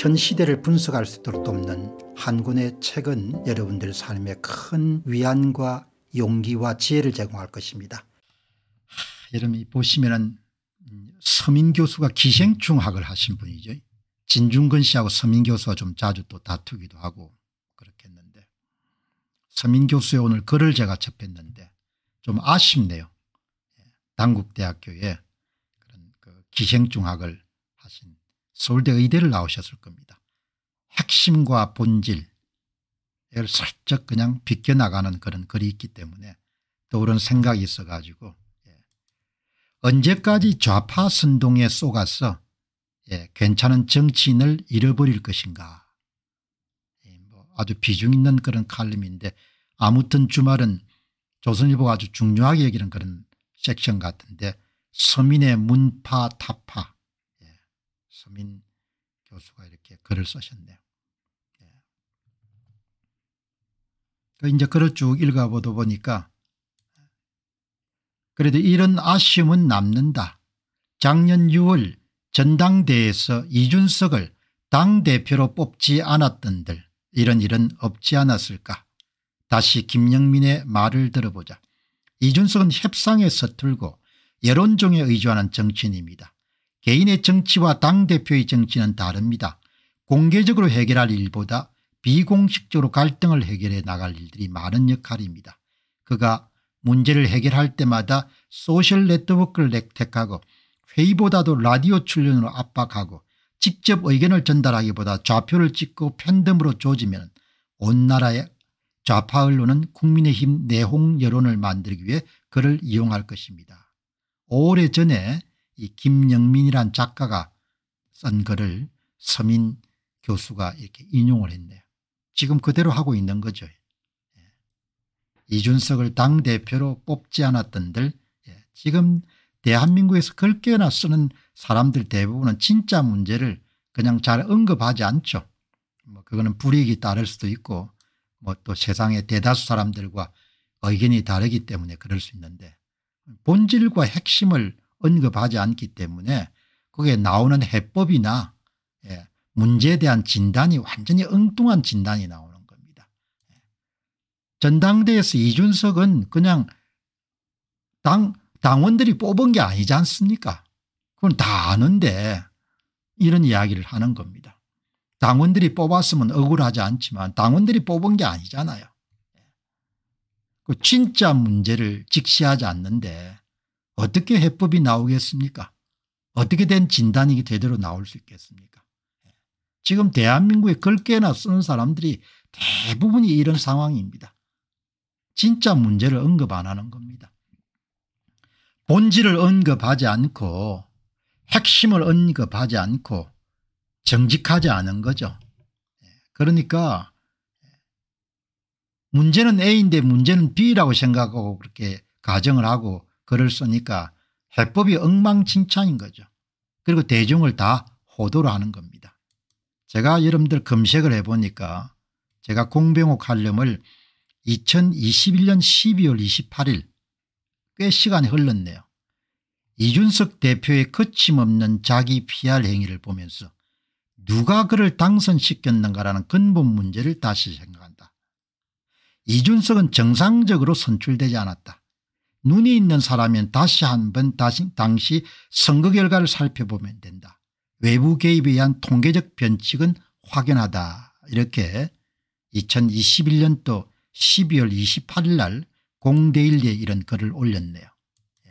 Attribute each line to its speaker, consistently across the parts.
Speaker 1: 현 시대를 분석할 수 있도록 돕는 한 권의 책은 여러분들 삶에 큰 위안과 용기와 지혜를 제공할 것입니다. 여러분 보시면은 음, 서민 교수가 기생충학을 하신 분이죠. 진중근 씨하고 서민 교수가 좀 자주 또 다투기도 하고 그렇겠는데 서민 교수의 오늘 글을 제가 접했는데 좀 아쉽네요. 예, 당국대학교에 그런 그 기생충학을 서울대 의대를 나오셨을 겁니다. 핵심과 본질을 살짝 그냥 비껴나가는 그런 글이 있기 때문에 또 그런 생각이 있어가지고 예. 언제까지 좌파 선동에 쏘가서 예. 괜찮은 정치인을 잃어버릴 것인가 예. 뭐 아주 비중 있는 그런 칼럼인데 아무튼 주말은 조선일보가 아주 중요하게 얘기는 그런 섹션 같은데 서민의 문파 타파 서민 교수가 이렇게 글을 쓰셨네요. 예. 그 이제 글을 쭉 읽어보다 보니까 그래도 이런 아쉬움은 남는다. 작년 6월 전당대회에서 이준석을 당대표로 뽑지 않았던들 이런 일은 없지 않았을까. 다시 김영민의 말을 들어보자. 이준석은 협상에 서툴고 여론종에 의존하는 정치인입니다. 개인의 정치와 당대표의 정치는 다릅니다. 공개적으로 해결할 일보다 비공식적으로 갈등을 해결해 나갈 일들이 많은 역할입니다. 그가 문제를 해결할 때마다 소셜 네트워크를 넥택하고 회의보다도 라디오 출연으로 압박하고 직접 의견을 전달하기보다 좌표를 찍고 팬덤으로 조지면 온 나라의 좌파 언론은 국민의힘 내홍 여론을 만들기 위해 그를 이용할 것입니다. 오래전에 이 김영민이란 작가가 쓴 글을 서민 교수가 이렇게 인용을 했네요. 지금 그대로 하고 있는 거죠. 예. 이준석을 당대표로 뽑지 않았던들 예. 지금 대한민국에서 글깨나 쓰는 사람들 대부분은 진짜 문제를 그냥 잘 언급하지 않죠. 뭐 그거는 불이익이 따를 수도 있고 뭐 또 세상의 대다수 사람들과 의견이 다르기 때문에 그럴 수 있는데 본질과 핵심을 언급하지 않기 때문에 거기에 나오는 해법이나 예, 문제에 대한 진단이 완전히 엉뚱한 진단이 나오는 겁니다. 예. 전당대에서 이준석은 그냥 당, 당원들이 뽑은 게 아니지 않습니까 그건 다 아는데 이런 이야기를 하는 겁니다. 당원들이 뽑았으면 억울하지 않지만 당원들이 뽑은 게 아니잖아요. 예. 그 진짜 문제를 직시하지 않는데 어떻게 해법이 나오겠습니까? 어떻게 된 진단이 제대로 나올 수 있겠습니까? 예. 지금 대한민국에 글깨나 쓰는 사람들이 대부분이 이런 상황입니다. 진짜 문제를 언급 안 하는 겁니다. 본질을 언급하지 않고 핵심을 언급하지 않고 정직하지 않은 거죠. 예. 그러니까 예. 문제는 A인데 문제는 B라고 생각하고 그렇게 가정을 하고 글을 쓰니까 해법이 엉망진창인 거죠. 그리고 대중을 다 호도를 하는 겁니다. 제가 여러분들 검색을 해보니까 제가 공병옥 칼럼을 2021년 12월 28일 꽤 시간이 흘렀네요. 이준석 대표의 거침없는 자기 PR 행위를 보면서 누가 그를 당선시켰는가라는 근본 문제를 다시 생각한다. 이준석은 정상적으로 선출되지 않았다. 눈이 있는 사람은 다시 한번 다시 당시 선거 결과를 살펴보면 된다. 외부 개입에 의한 통계적 변칙은 확연하다. 이렇게 2021년도 12월 28일 날 공대일에 리 이런 글을 올렸네요. 예.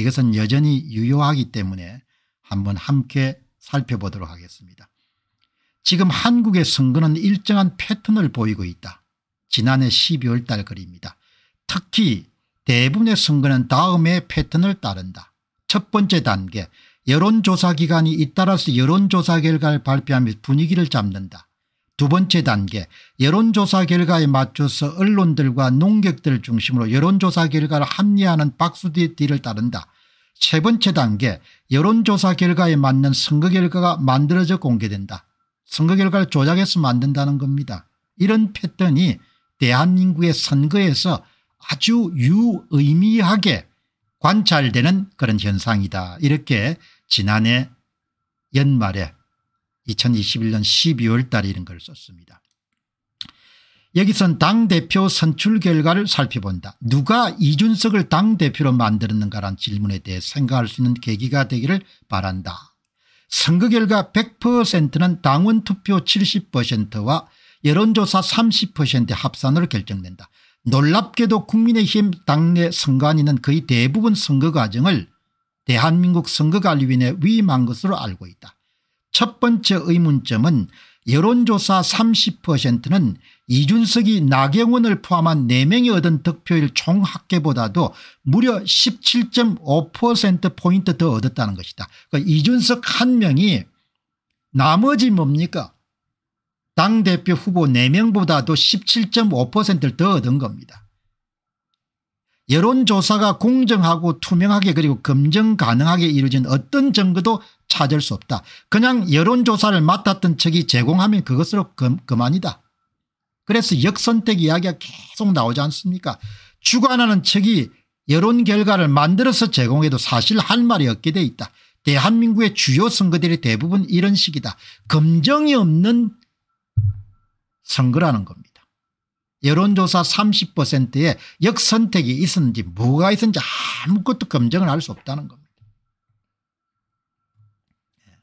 Speaker 1: 이것은 여전히 유효하기 때문에 한번 함께 살펴보도록 하겠습니다. 지금 한국의 선거는 일정한 패턴을 보이고 있다. 지난해 12월 달 글입니다. 특히 대부분의 선거는 다음의 패턴을 따른다. 첫 번째 단계 여론조사 기간이 잇따라서 여론조사 결과를 발표하며 분위기를 잡는다. 두 번째 단계 여론조사 결과에 맞춰서 언론들과 농객들 중심으로 여론조사 결과를 합리화하는 박수의 뒤를 따른다. 세 번째 단계 여론조사 결과에 맞는 선거 결과가 만들어져 공개된다. 선거 결과를 조작해서 만든다는 겁니다. 이런 패턴이 대한민국의 선거에서 아주 유의미하게 관찰되는 그런 현상이다 이렇게 지난해 연말에 2021년 12월 달에 이런 걸 썼습니다. 여기선 당대표 선출 결과를 살펴본다. 누가 이준석을 당대표로 만들었는가라는 질문에 대해 생각할 수 있는 계기가 되기를 바란다. 선거 결과 100%는 당원 투표 70%와 여론조사 30%의 합산으로 결정된다. 놀랍게도 국민의힘 당내 선관위는 거의 대부분 선거 과정을 대한민국 선거관리위원회 위임한 것으로 알고 있다. 첫 번째 의문점은 여론조사 30%는 이준석이 나경원을 포함한 4명이 얻은 득표율 총 합계보다도 무려 17.5%포인트 더 얻었다는 것이다. 그러니까 이준석 한 명이 나머지 뭡니까 당대표 후보 4명보다도 17.5%를 더 얻은 겁니다. 여론조사가 공정하고 투명하게 그리고 검증 가능하게 이루어진 어떤 증거도 찾을 수 없다. 그냥 여론조사를 맡았던 측이 제공하면 그것으로 금, 그만이다. 그래서 역선택 이야기가 계속 나오지 않습니까 주관하는 측이 여론 결과를 만들어서 제공해도 사실 할 말이 없게 돼 있다. 대한민국의 주요 선거들이 대부분 이런 식이다. 검정이 없는 선거라는 겁니다. 여론조사 30%에 역선택이 있었는지 뭐가 있었는지 아무것도 검증을 할 수 없다는 겁니다. 예.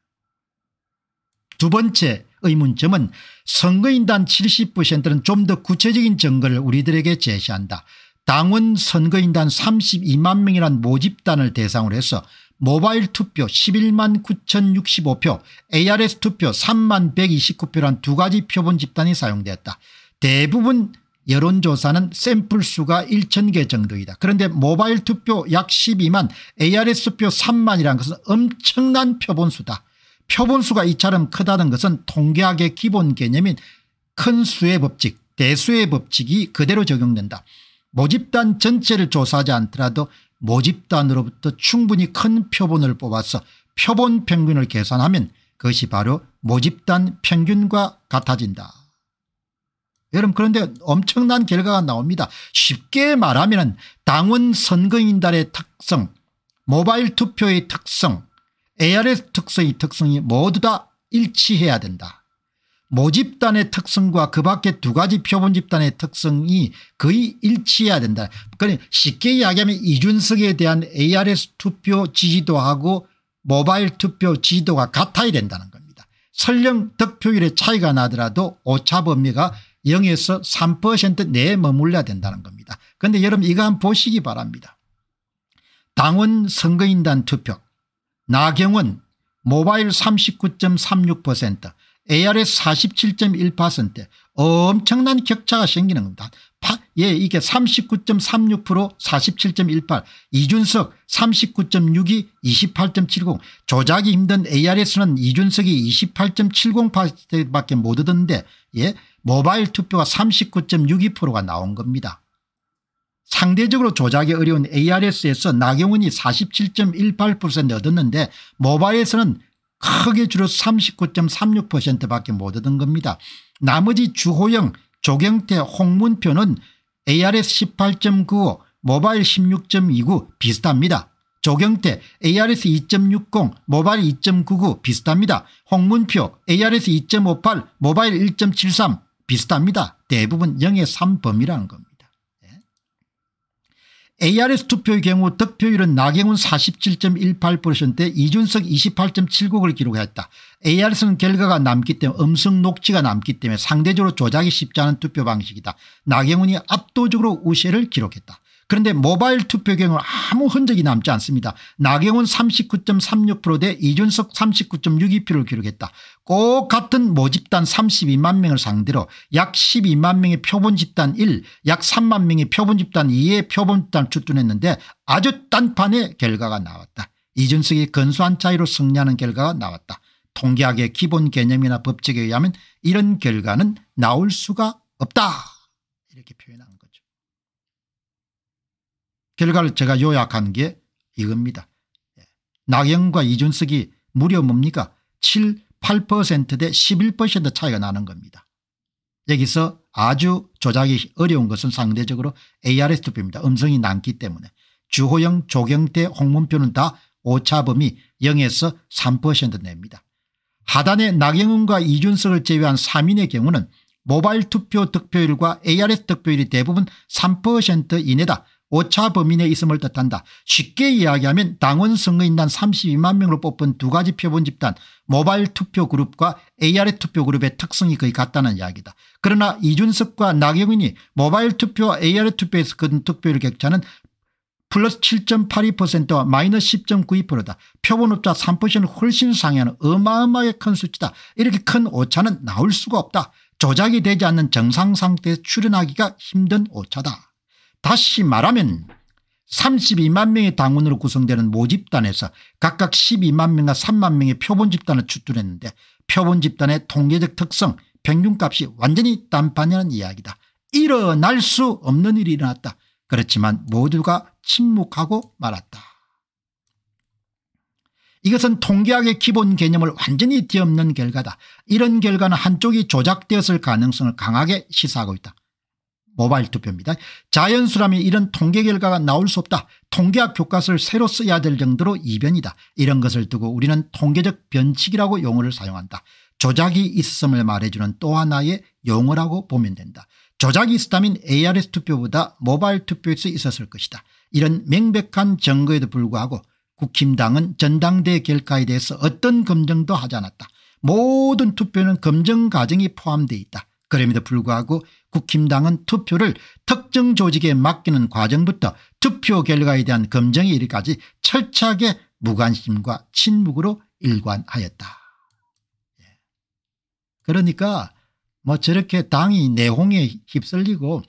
Speaker 1: 두 번째 의문점은 선거인단 70%는 좀 더 구체적인 증거를 우리들에게 제시한다. 당원 선거인단 32만 명이란 모집단을 대상으로 해서 모바일 투표 11만 9,065표 ARS 투표 3만 129표란 두 가지 표본 집단이 사용되었다. 대부분 여론조사는 샘플 수가 1,000개 정도이다. 그런데 모바일 투표 약 12만 ARS 투표 3만이라 것은 엄청난 표본수다. 표본수가 이처럼 크다는 것은 통계학의 기본 개념인 큰 수의 법칙 대수의 법칙이 그대로 적용된다. 모집단 전체를 조사하지 않더라도 모집단으로부터 충분히 큰 표본을 뽑아서 표본 평균을 계산하면 그것이 바로 모집단 평균과 같아진다. 여러분 그런데 엄청난 결과가 나옵니다. 쉽게 말하면 당원 선거인단의 특성 모바일 투표의 특성 ARS 특성의 특성이 모두 다 일치해야 된다. 모집단의 특성과 그 밖에 두 가지 표본 집단의 특성이 거의 일치해야 된다. 그러니까 쉽게 이야기하면 이준석에 대한 ARS 투표 지지도하고 모바일 투표 지지도가 같아야 된다는 겁니다. 설령 득표율의 차이가 나더라도 오차 범위가 0에서 3% 내에 머물러야 된다는 겁니다. 그런데 여러분 이거 한번 보시기 바랍니다. 당원 선거인단 투표 나경원 모바일 39.36% ARS 47.1% 엄청난 격차가 생기는 겁니다. 파, 예, 이게 39.36% 47.18 이준석 39.62 28.70 조작이 힘든 ARS는 이준석이 28.70%밖에 못 얻었는데 예, 모바일 투표가 39.62%가 나온 겁니다. 상대적으로 조작이 어려운 ARS에서 나경원이 47.18% 얻었는데 모바일에서는 크게 줄어 39.36%밖에 못 얻은 겁니다. 나머지 주호영 조경태 홍문표는 ARS 18.95 모바일 16.29 비슷합니다. 조경태 ARS 2.60 모바일 2.99 비슷합니다. 홍문표 ARS 2.58 모바일 1.73 비슷합니다. 대부분 0의 3범위라는 겁니다. ARS 투표의 경우 득표율은 나경원 47.18%대 이준석 2 8 7 9를 기록했다. ARS는 결과가 남기 때문에 음성 녹취가 남기 때문에 상대적으로 조작이 쉽지 않은 투표 방식이다. 나경원이 압도적으로 우세를 기록했다. 그런데 모바일 투표 경우 아무 흔적이 남지 않습니다. 나경원 39.36%대 이준석 39.62%를 기록했다. 꼭 같은 모집단 32만 명을 상대로 약 12만 명의 표본 집단 1, 약 3만 명의 표본 집단 2의 표본 집단을 출둔했는데 아주 딴판의 결과가 나왔다. 이준석이 건수한 차이로 승리하는 결과가 나왔다. 통계학의 기본 개념이나 법칙에 의하면 이런 결과는 나올 수가 없다. 이렇게 표현합니다. 결과를 제가 요약한 게 이겁니다. 나경과 예. 이준석이 무려 뭡니까 7, 8%대 11% 차이가 나는 겁니다. 여기서 아주 조작이 어려운 것은 상대적으로 ARS 투표입니다. 음성이 남기 때문에 주호영 조경태 홍문표는 다 오차범위 0에서 3% 냅니다. 하단의 나경원과 이준석을 제외한 3인의 경우는 모바일 투표 득표율과 ARS 득표율이 대부분 3% 이내다 오차 범위 내에 있음을 뜻한다. 쉽게 이야기하면 당원 선거인단 32만 명으로 뽑은 두 가지 표본 집단 모바일 투표 그룹과 AR의 투표 그룹의 특성이 거의 같다는 이야기다. 그러나 이준석과 나경원이 모바일 투표와 AR의 투표에서 거둔 투표율 격차는 플러스 7.82%와 마이너스 10.92%다. 표본오차 3%는 훨씬 상회하는 어마어마하게 큰 수치다. 이렇게 큰 오차는 나올 수가 없다. 조작이 되지 않는 정상 상태에 출현하기가 힘든 오차다. 다시 말하면 32만 명의 당원으로 구성되는 모집단에서 각각 12만 명과 3만 명의 표본 집단을 추출했는데 표본 집단의 통계적 특성 평균값이 완전히 딴판이라는 이야기다. 일어날 수 없는 일이 일어났다. 그렇지만 모두가 침묵하고 말았다. 이것은 통계학의 기본 개념을 완전히 뒤엎는 결과다. 이런 결과는 한쪽이 조작되었을 가능성을 강하게 시사하고 있다. 모바일 투표입니다. 자연수라면 이런 통계 결과가 나올 수 없다. 통계학 교과서를 새로 써야 될 정도로 이변이다. 이런 것을 두고 우리는 통계적 변칙이라고 용어를 사용한다. 조작이 있음을 말해주는 또 하나의 용어라고 보면 된다. 조작이 있었다면 ARS 투표보다 모바일 투표에서 있었을 것이다. 이런 명백한 증거에도 불구하고 국힘당은 전당대 결과에 대해서 어떤 검증도 하지 않았다. 모든 투표는 검증 과정이 포함되어 있다. 그럼에도 불구하고 국힘당은 투표를 특정 조직에 맡기는 과정부터 투표 결과에 대한 검증에 이르까지 기 철저하게 무관심과 침묵으로 일관하였다. 예. 그러니까 뭐 저렇게 당이 내홍에 휩쓸리고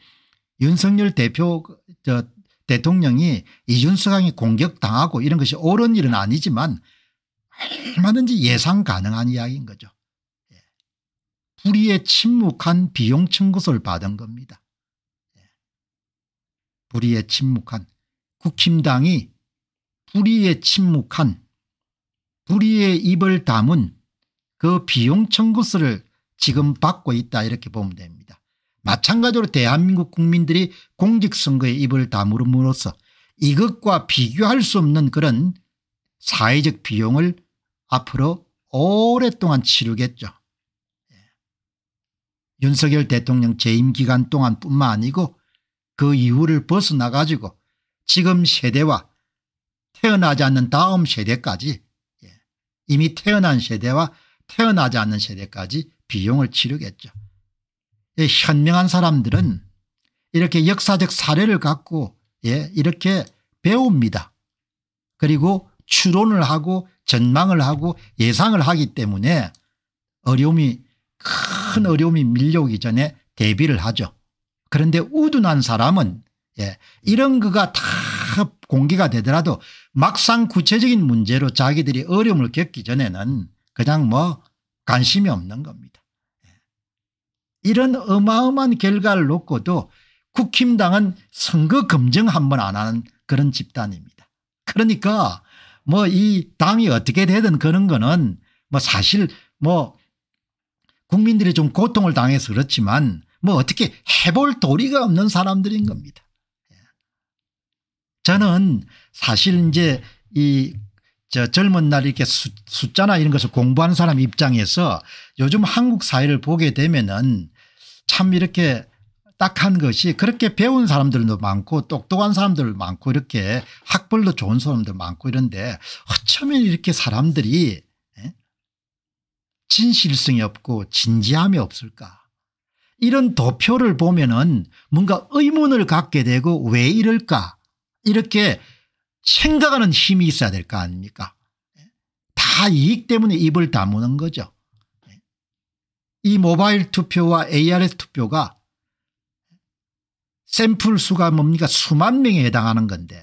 Speaker 1: 윤석열 대표 저 대통령이 이준석이 공격당하고 이런 것이 옳은 일은 아니지만 얼마든지 예상 가능한 이야기인 거죠. 불의에 침묵한 비용 청구서를 받은 겁니다. 불의에 예. 침묵한 국힘당이 불의에 침묵한 불의의 입을 담은 그 비용 청구서를 지금 받고 있다 이렇게 보면 됩니다. 마찬가지로 대한민국 국민들이 공직선거의 입을 담음으로써 이것과 비교할 수 없는 그런 사회적 비용을 앞으로 오랫동안 치르겠죠. 윤석열 대통령 재임 기간 동안 뿐만 아니고 그 이후를 벗어나 가지고 지금 세대와 태어나지 않는 다음 세대까지 예, 이미 태어난 세대와 태어나지 않는 세대까지 비용을 치르겠죠. 예, 현명한 사람들은 이렇게 역사적 사례를 갖고 예, 이렇게 배웁니다. 그리고 추론을 하고 전망을 하고 예상을 하기 때문에 어려움이 큰 어려움이 밀려오기 전에 대비를 하죠. 그런데 우둔한 사람은 예, 이런 거가 다 공개가 되더라도 막상 구체적인 문제로 자기들이 어려움을 겪기 전에는 그냥 뭐 관심이 없는 겁니다. 예. 이런 어마어마한 결과를 놓고도 국힘당은 선거 검증 한 번 안 하는 그런 집단입니다. 그러니까 뭐 이 당이 어떻게 되든 그런 거는 뭐 사실 뭐 국민들이 좀 고통을 당해서 그렇지만 뭐 어떻게 해볼 도리가 없는 사람들인 겁니다. 예. 저는 사실 이제 이저 젊은 날 이렇게 숫자나 이런 것을 공부하는 사람 입장에서 요즘 한국 사회를 보게 되면은 참 이렇게 딱한 것이 그렇게 배운 사람들도 많고 똑똑한 사람들 많고 이렇게 학벌도 좋은 사람들 많고 이런데 어쩌면 이렇게 사람들이 진실성이 없고 진지함이 없을까 이런 도표를 보면 은 뭔가 의문을 갖게 되고 왜 이럴까 이렇게 생각하는 힘이 있어야 될 거 아닙니까 다 이익 때문에 입을 다무는 거죠 이 모바일 투표와 ARS 투표가 샘플 수가 뭡니까 수만 명에 해당하는 건데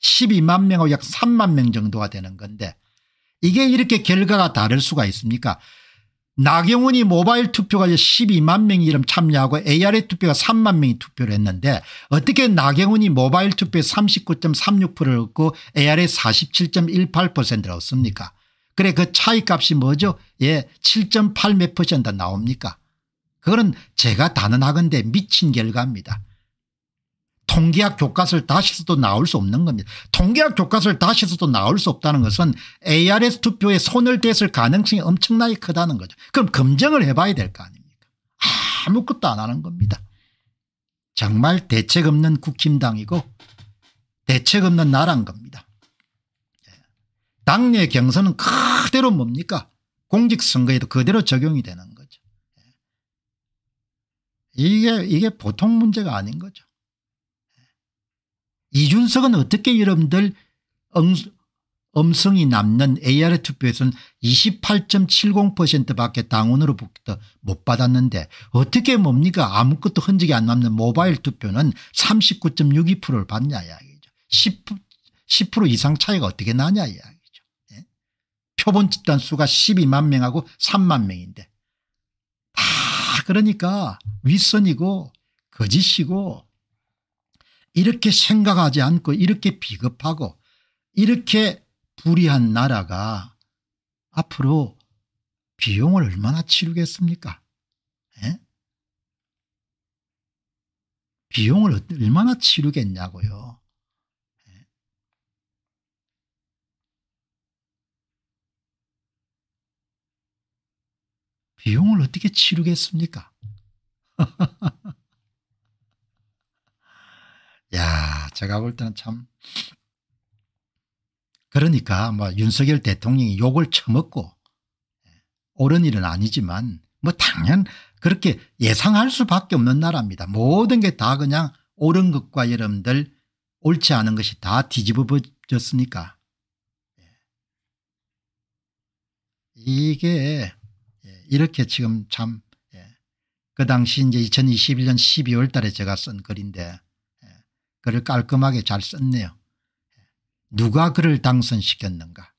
Speaker 1: 12만 명하고 약 3만 명 정도가 되는 건데 이게 이렇게 결과가 다를 수가 있습니까 나경원이 모바일 투표가 12만 명이 이름 참여하고 AR의 투표가 3만 명이 투표를 했는데 어떻게 나경원이 모바일 투표에 39.36%를 얻고 AR의 47.18%를 얻습니까 그래 그 차이값이 뭐죠 예7.8 몇 퍼센트 나옵니까 그거는 제가 단언하건대 미친 결과입니다 통계학 교과서를 다시 써도 나올 수 없는 겁니다. 통계학 교과서를 다시 써도 나올 수 없다는 것은 ARS 투표에 손을 댔을 가능성이 엄청나게 크다는 거죠. 그럼 검증을 해봐야 될 거 아닙니까 아무것도 안 하는 겁니다. 정말 대책 없는 국힘당이고 대책 없는 나라인 겁니다. 예. 당내 경선은 그대로 뭡니까 공직선거에도 그대로 적용이 되는 거죠. 예. 이게 이게 보통 문제가 아닌 거죠. 이준석은 어떻게 여러분들 엄성이 남는 a r 투표에서는 28.70%밖에 당원으로못 받았는데 어떻게 뭡니까 아무것도 흔적이 안 남는 모바일 투표는 39.62%를 받냐 이야기죠. 10, 10% 이상 차이가 어떻게 나냐 이야기죠. 예? 표본 집단 수가 12만 명하고 3만 명인데 다 그러니까 윗선이고 거짓이고 이렇게 생각하지 않고 이렇게 비겁하고 이렇게 불의한 나라가 앞으로 비용을 얼마나 치르겠습니까? 에? 예? 비용을 어, 얼마나 치르겠냐고요. 예? 비용을 어떻게 치르겠습니까? 야, 제가 볼 때는 참 그러니까 뭐 윤석열 대통령이 욕을 처먹고 예, 옳은 일은 아니지만 뭐 당연 그렇게 예상할 수밖에 없는 나라입니다. 모든 게 다 그냥 옳은 것과 여러분들 옳지 않은 것이 다 뒤집어졌으니까 예. 이게 예, 이렇게 지금 참 그 당시 이제 2021년 12월 달에 제가 쓴 글인데 글을 깔끔하게 잘 썼네요. 누가 글을 당선시켰는가.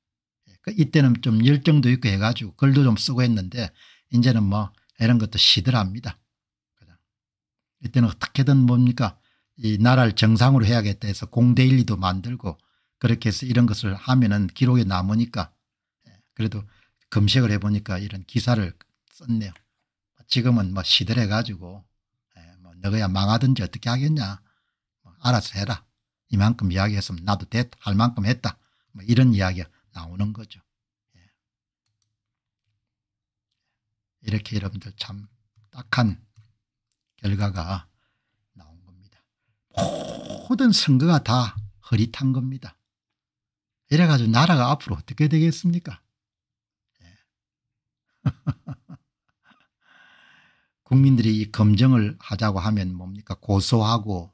Speaker 1: 그 이때는 좀 열정도 있고 해가지고 글도 좀 쓰고 했는데 이제는 뭐 이런 것도 시들합니다. 이때는 어떻게든 뭡니까 이 나라를 정상으로 해야겠다 해서 공대일리도 만들고 그렇게 해서 이런 것을 하면은 기록에 남으니까 예, 그래도 검색을 해보니까 이런 기사를 썼네요. 지금은 뭐 시들해가지고 예, 뭐 너야 망하든지 어떻게 하겠냐. 알아서 해라. 이만큼 이야기했으면 나도 됐다. 할 만큼 했다. 뭐 이런 이야기가 나오는 거죠. 예. 이렇게 여러분들 참 딱한 결과가 나온 겁니다. 모든 선거가 다 허릿한 겁니다. 이래가지고 나라가 앞으로 어떻게 되겠습니까? 예. 국민들이 이 검증을 하자고 하면 뭡니까? 고소하고